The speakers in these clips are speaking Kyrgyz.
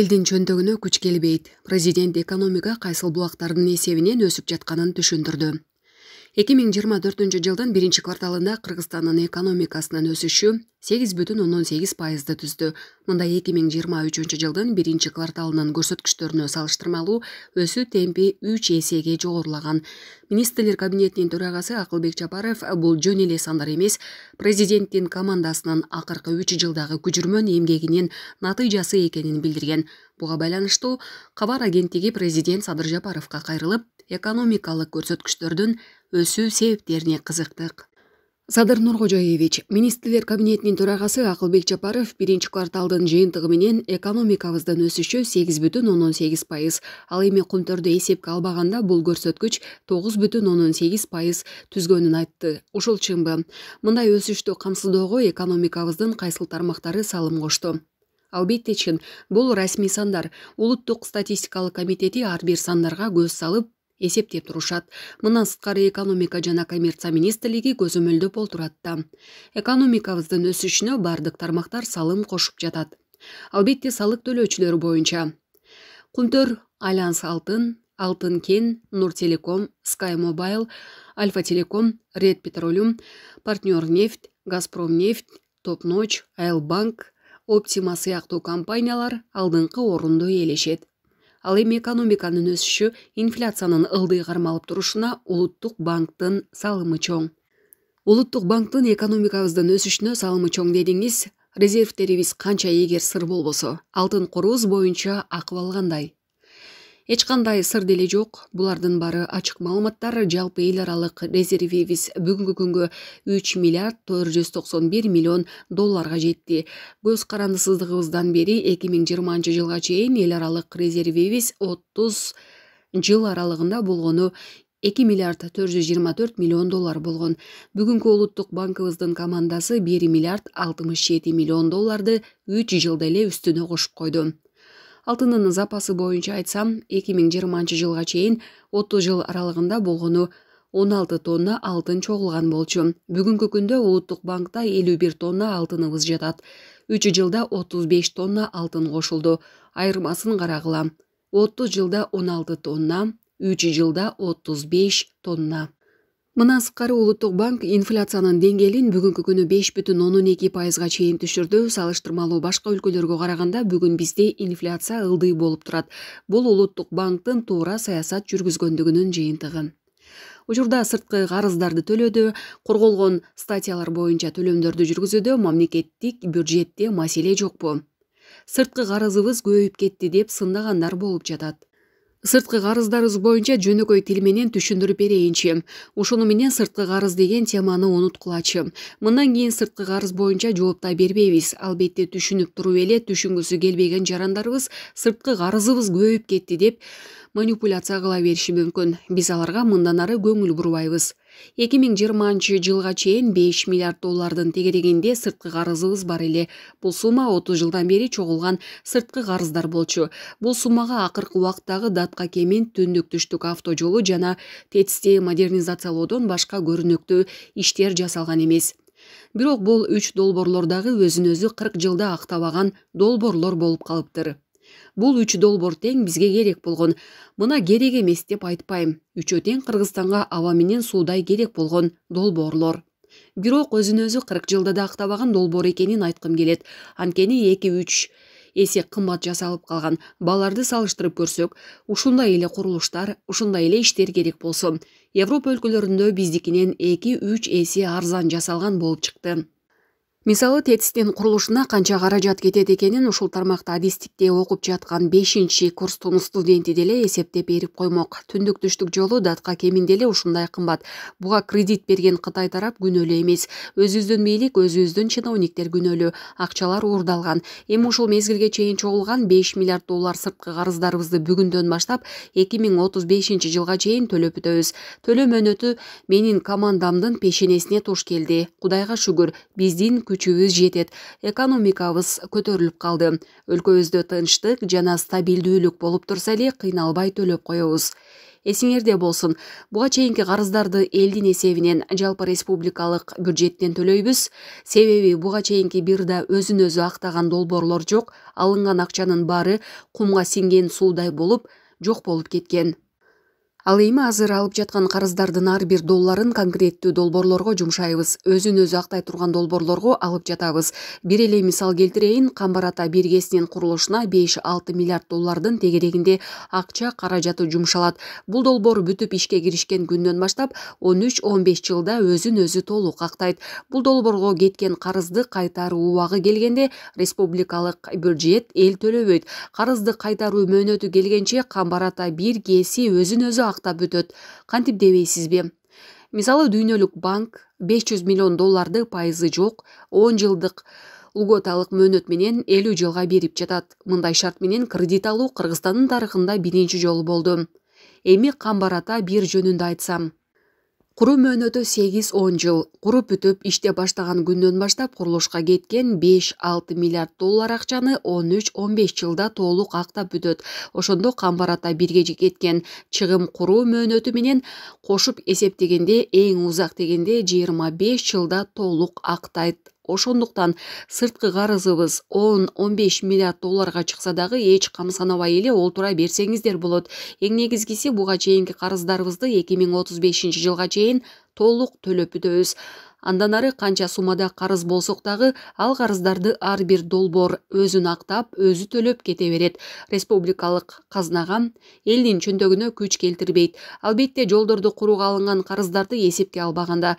элдин чөнтөгүнө күч келбейт президент экономика кайсыл булактардын эсебинен өсүп жатканын түшүндүрдү эки миң жыйырма төртүнчү жылдын биринчи кварталында кыргызстандын экономикасынын өсүшү сегиз бүтүн ондон сегиз пайызды түздү мындай эки миң жыйырма үчүнчү жылдын биринчи кварталынын көрсөткүчтөрүнө салыштырмалуу өсүү темпи үч эсеге жогорулаган министрлер кабинетинин төрагасы акылбек жапаров бул жөн эле сандар эмес президенттин командасынын акыркы үч жылдагы күжүрмөн эмгегинин натыйжасы экенин билдирген буга байланыштуу кабар агенттиги президент садыр жапаровко кайрылып экономикалык көрсөткүчтөрдүн өсүү себептерине кызыктык садыр нуркожоевич министрлер кабинетинин төрагасы акылбек жапаров биринчи кварталдын жыйынтыгы менен экономикабыздын өсүшү сегиз бүтүн ондон сегиз пайыз ал эми кумтөрдү эсепке албаганда бул көрсөткүч тогуз бүтүн ондон сегиз пайыз түзгөнүн айтты ушул чынбы мындай өсүштү камсыздоого экономикабыздын кайсыл тармактары салым кошту албетте чын бул расмий сандар улуттук статистикалык комитети ар бир сандарга көз салып эсептеп турушат мындан сырткары экономика жана коммерция министрлиги көзөмөлдөп олтурат да экономикабыздын өсүшүнө баардык тармактар салым кошуп жатат албетте салык төлөөчүлөр боюнча кумтөр альянс алтын алтын кен нуртелеком скай мобайл альфа телеком ред петролум партнер нефть газпром нефть топ ноч банк оптима сыяктуу компаниялар алдыңкы орунду ээлешет ал эми экономиканын өсүшү инфляциянын ылдый кармалып турушуна улуттук банктын салымы чоң улуттук банктын экономикабыздын өсүшүнө салымы чоң дедиңиз резервдерибиз канча эгер сыр болбосо алтын корубуз боюнча акыбал кандай эч кандай сыр деле жок булардын баары ачык маалыматтар жалпы эл аралык резервибиз бүгүнкү күнгө үч миллиард төрт жүз токсон бир миллион долларга жетти көз карандысыздыгыбыздан бери эки миң жыйырманчы жылга чейин эл аралык резервибиз отуз жыл аралыгында болгону эки миллиард төрт жүз жыйырма төрт миллион доллар болгон бүгүнкү улуттук банкыбыздын командасы бир миллиард алтымыш жети миллион долларды үч жылда эле үстүнө кошуп койду алтындын запасы боюнча айтсам эки миң жыйырманчы жылга чейин отуз жыл аралыгында болгону он алты тонна алтын чогулган болчу бүгүнкү күндө улуттук банкта элүү бир тонна алтыныбыз жатат үч жылда отуз беш тонна алтын кошулду айырмасын карагыла отуз жылда он алты тонна үч жылда отуз беш тонна мына сырткары улуттук банк инфляциянын деңгээлин бүгүнкү күнү беш бүтүн ондон эки пайызга чейин түшүрдү салыштырмалуу башка өлкөлөргө караганда бүгүн бизде инфляция ылдый болуп турат бул улуттук банктын туура саясат жүргүзгөндүгүнүн жыйынтыгы учурда сырткы карыздарды төлөөдө корголгон статьялар боюнча төлөмдөрдү жүргүзүүдө мамлекеттик бюджетте маселе жокпу сырткы карызыбыз көбөйүп кетти деп сындагандар болуп жатат сырткы карыздарыбыз боюнча жөнөкөй тил менен түшүндүрүп берейинчи ошону менен сырткы карыз деген теманы унуткулачы мындан кийин сырткы карыз боюнча жооптай бербейбиз албетте түшүнүп туруп эле түшүнгүсү келбеген жарандарыбыз сырткы карызыбыз көбөйүп кетти деп манипуляция кыла бериши мүмкүн биз аларга мындан ары көңүл бурбайбыз эки миң жыйырманчы жылга чейин беш миллиард доллардын тегерегинде сырткы карызыбыз бар эле бул сумма отуз жылдан бери чогулган сырткы карыздар болчу бул суммага акыркы убактагы датка кемин түндүк түштүк авто жолу жана тэцти модернизациялоодон башка көрүнүктүү иштер жасалган эмес бирок бул үч долбоорлор дагы өзүн өзү кырк жылда актабаган долбоорлор болуп калыптыр бул үч долбоор тең бизге керек болгон мына керек эмес деп айтпайм үчөө тең кыргызстанга аба менен суудай керек болгон долбоорлор бирок өзүн өзү кырк жылда да актабаган долбоор экенин айткым келет анткени эки үч эсе кымбат жасалып калган бааларды салыштырып көрсөк ушундай эле курулуштар ушундай эле иштер керек болсо европа өлкөлөрүндө биздикинен эки үч эсе арзан жасалган болуп чыкты мисалы тэцтин курулушуна канча каражат кетет экенин ушул тармакта адистикте окуп жаткан бешинчи курстун студенти деле эсептеп берип коймок түндүк түштүк жолу датка кеминде эле ушундай кымбат буга кредит берген кытай тарап күнөөлүү эмес өзүбүздүн бийлик өзүбүздүн чиновниктер күнөөлүү акчалар уурдалган эми ушул мезгилге чейин чогулган беш миллиард доллар сырткы карыздарыбызды бүгүндөн баштап эки миң отуз бешинчи жылга чейин төлөп бүтөбүз төлөө мөөнөтү менин командамдын пешенесине туш келди кудайга шүгүр биздин күчүбүз жетет экономикабыз көтөрүлүп калды өлкөбүздө тынчтык жана стабилдүүлүк болуп турса эле кыйналбай төлөп коебуз эсиңерде болсун буга чейинки карыздарды элдин эсебинен жалпы республикалык бюджеттен төлөйбүз себеби буга чейинки бир да өзүн өзү актаган долбоорлор жок алынган акчанын баары кумга сиңген суудай болуп жок болуп кеткен ал эми азыр алып жаткан карыздардын ар бир долларын конкреттүү долбоорлорго жумшайбыз өзүн өзү актай турган долбоорлорго алып жатабыз бир эле мисал келтирейин камбар ата бир гэсинин курулушуна беш алты миллиард доллардын тегерегинде акча каражаты жумшалат бул долбоор бүтүп ишке киришкен күндөн баштап он үч он беш жылда өзүн өзү толук актайт бул долбоорго кеткен карызды кайтаруу убагы келгенде республикалык бюджет эл төлөбөйт карызды кайтаруу мөөнөтү келгенче камбар ата бир гэси өзүн өзү актап өтөт кантип дебейсизби мисалы дүйнөлүк банк беш жүз миллион долларды пайызы жок он жылдык лготалык мөөнөт менен элүү жылга берип жатат мындай шарт менен кредит алуу кыргызстандын тарыхында биринчи жолу болду эми камбар ата бир жөнүндө айтсам куруу мөөнөтү сегиз он жыл куруп бүтүп иште баштаган күндөн баштап курулушка кеткен беш алты миллиард доллар акчаны он үч он беш жылда толук актап бүтөт ошондо камбар ата бирге кеткен чыгым куруу мөөнөтү менен кошуп эсептегенде эң узак дегенде жыйырма беш жылда толук актайт ошондуктан сырткы карызыбыз он он беш миллиард долларга чыкса дагы эч камсанабай эле олтура берсеңиздер болот эң негизгиси буга чейинки карыздарыбызды эки миң отуз бешинчи жылга чейин толук төлөп бүтөбүз андан ары канча суммада карыз болсок дагы ал карыздарды ар бир долбоор өзүн актап өзү төлөп кете берет республикалык казынага элдин чөнтөгүнө күч келтирбейт албетте жолдорду курууга алынган карыздарды эсепке албаганда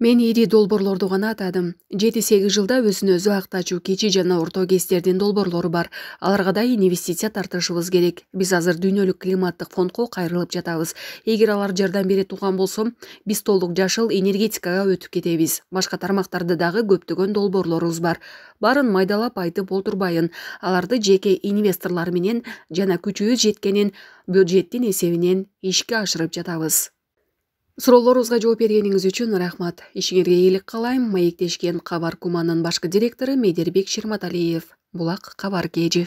мен ири долбоорлорду гана атадым жети сегиз жылда өзүн өзү актачу кичи жана орто гэстердин долбоорлору бар аларга да инвестиция тартышыбыз керек биз азыр дүйнөлүк климаттык фондко кайрылып жатабыз эгер алар жардам бере турган болсо биз толук жашыл энергетикага өтүп кетебиз башка тармактарда дагы көптөгөн долбоорлорубуз бар баарын майдалап айтып олтурбайын аларды жеке инвесторлор менен жана күчүбүз жеткенин бюджеттин эсебинен ишке ашырып жатабыз суроолоруңузга жооп бергениңиз үчүн рахмат ишиңерге ийгилик каалайм маектешкен кабар куманын башкы директору медербек шерматалиев булак кабар кежи